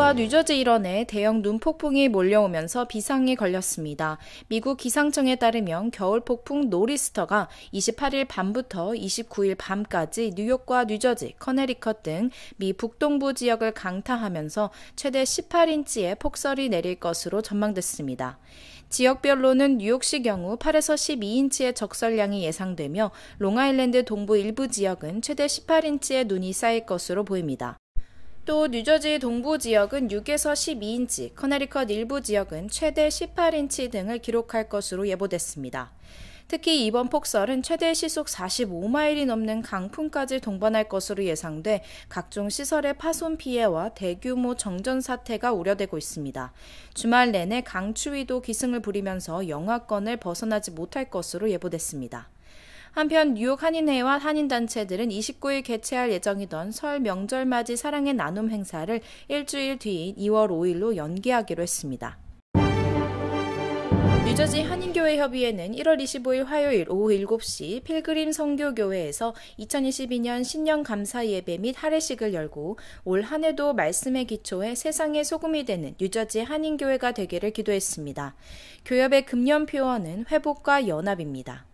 미국과 뉴저지 일원에 대형 눈폭풍이 몰려오면서 비상이 걸렸습니다. 미국 기상청에 따르면 겨울 폭풍 노리스터가 28일 밤부터 29일 밤까지 뉴욕과 뉴저지, 커네리컷 등 미 북동부 지역을 강타하면서 최대 18인치의 폭설이 내릴 것으로 전망됐습니다. 지역별로는 뉴욕시 경우 8에서 12인치의 적설량이 예상되며 롱아일랜드 동부 일부 지역은 최대 18인치의 눈이 쌓일 것으로 보입니다. 또 뉴저지 동부 지역은 6에서 12인치, 커네리컷 일부 지역은 최대 18인치 등을 기록할 것으로 예보됐습니다. 특히 이번 폭설은 최대 시속 45마일이 넘는 강풍까지 동반할 것으로 예상돼 각종 시설의 파손 피해와 대규모 정전 사태가 우려되고 있습니다. 주말 내내 강추위도 기승을 부리면서 영하권을 벗어나지 못할 것으로 예보됐습니다. 한편 뉴욕 한인회와 한인단체들은 29일 개최할 예정이던 설 명절 맞이 사랑의 나눔 행사를 일주일 뒤인 2월 5일로 연기하기로 했습니다. 뉴저지 한인교회 협의회는 1월 25일 화요일 오후 7시 필그림 성교교회에서 2022년 신년 감사 예배 및 할례식을 열고 올 한해도 말씀의기초에 세상의 소금이 되는 뉴저지 한인교회가 되기를 기도했습니다. 교협의 금년 표어는 회복과 연합입니다.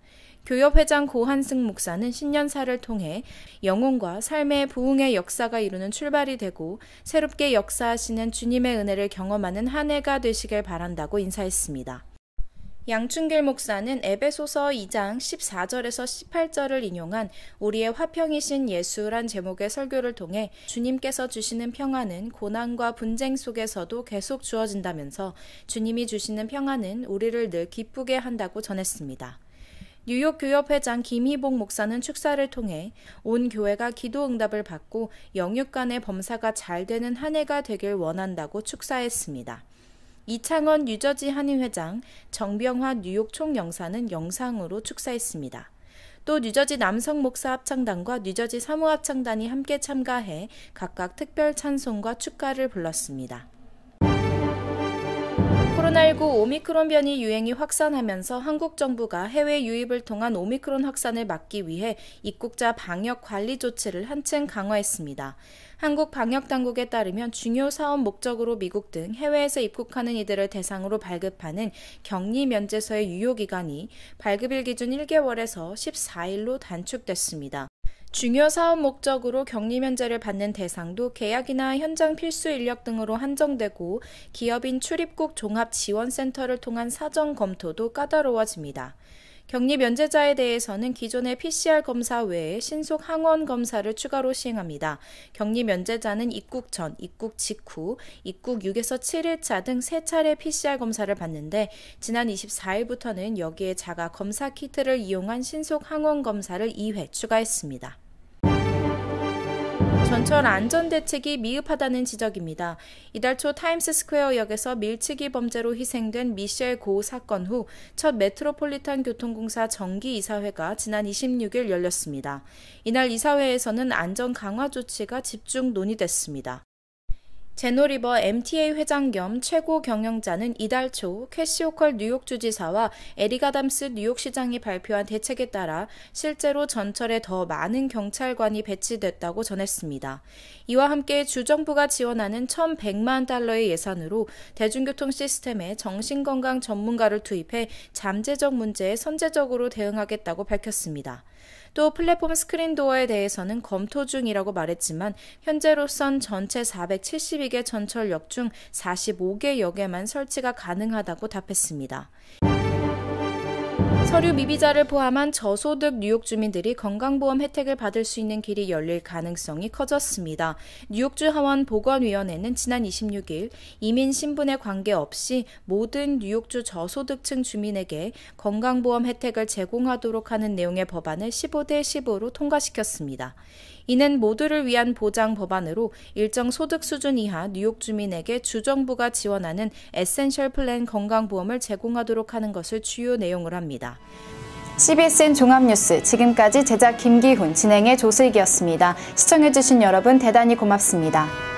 교협회장 고한승 목사는 신년사를 통해 영혼과 삶의 부흥의 역사가 이루는 출발이 되고 새롭게 역사하시는 주님의 은혜를 경험하는 한 해가 되시길 바란다고 인사했습니다. 양춘길 목사는 에베소서 2장 14절에서 18절을 인용한 우리의 화평이신 예수란 제목의 설교를 통해 주님께서 주시는 평안은 고난과 분쟁 속에서도 계속 주어진다면서 주님이 주시는 평안은 우리를 늘 기쁘게 한다고 전했습니다. 뉴욕 교협회장 김희봉 목사는 축사를 통해 온 교회가 기도 응답을 받고 영육 간의 범사가 잘 되는 한 해가 되길 원한다고 축사했습니다. 이창원 뉴저지 한의회장 정병화 뉴욕 총영사는 영상으로 축사했습니다. 또 뉴저지 남성 목사 합창단과 뉴저지 사무 합창단이 함께 참가해 각각 특별 찬송과 축가를 불렀습니다. 코로나19 오미크론 변이 유행이 확산하면서 한국 정부가 해외 유입을 통한 오미크론 확산을 막기 위해 입국자 방역 관리 조치를 한층 강화했습니다. 한국 방역 당국에 따르면 중요 사업 목적으로 미국 등 해외에서 입국하는 이들을 대상으로 발급하는 격리 면제서의 유효 기간이 발급일 기준 1개월에서 14일로 단축됐습니다. 중요 사업 목적으로 격리 면제를 받는 대상도 계약이나 현장 필수 인력 등으로 한정되고 기업인 출입국 종합지원센터를 통한 사전 검토도 까다로워집니다. 격리 면제자에 대해서는 기존의 PCR 검사 외에 신속 항원 검사를 추가로 시행합니다. 격리 면제자는 입국 전, 입국 직후, 입국 6에서 7일차 등 3차례 PCR 검사를 받는데 지난 24일부터는 여기에 자가 검사 키트를 이용한 신속 항원 검사를 2회 추가했습니다. 전철 안전 대책이 미흡하다는 지적입니다. 이달 초 타임스 스퀘어역에서 밀치기 범죄로 희생된 미셸 고 사건 후 첫 메트로폴리탄 교통공사 정기 이사회가 지난 26일 열렸습니다. 이날 이사회에서는 안전 강화 조치가 집중 논의됐습니다. 제노리버 MTA 회장 겸 최고 경영자는 이달 초 캐시오컬 뉴욕 주지사와 에리가담스 뉴욕시장이 발표한 대책에 따라 실제로 전철에 더 많은 경찰관이 배치됐다고 전했습니다. 이와 함께 주정부가 지원하는 1,100만 달러의 예산으로 대중교통 시스템에 정신건강 전문가를 투입해 잠재적 문제에 선제적으로 대응하겠다고 밝혔습니다. 또 플랫폼 스크린 도어에 대해서는 검토 중이라고 말했지만 현재로선 전체 472 12개 전철역 중 45개 역에만 설치가 가능하다고 답했습니다. 서류 미비자를 포함한 저소득 뉴욕 주민들이 건강보험 혜택을 받을 수 있는 길이 열릴 가능성이 커졌습니다. 뉴욕주 하원 보건위원회는 지난 26일 이민 신분에 관계없이 모든 뉴욕주 저소득층 주민에게 건강보험 혜택을 제공하도록 하는 내용의 법안을 15대 15로 통과시켰습니다. 이는 모두를 위한 보장 법안으로 일정 소득 수준 이하 뉴욕 주민에게 주정부가 지원하는 에센셜 플랜 건강보험을 제공하도록 하는 것을 주요 내용으로 합니다. CBSN 종합뉴스 지금까지 제작 김기훈 진행의 조슬기였습니다. 시청해주신 여러분 대단히 고맙습니다.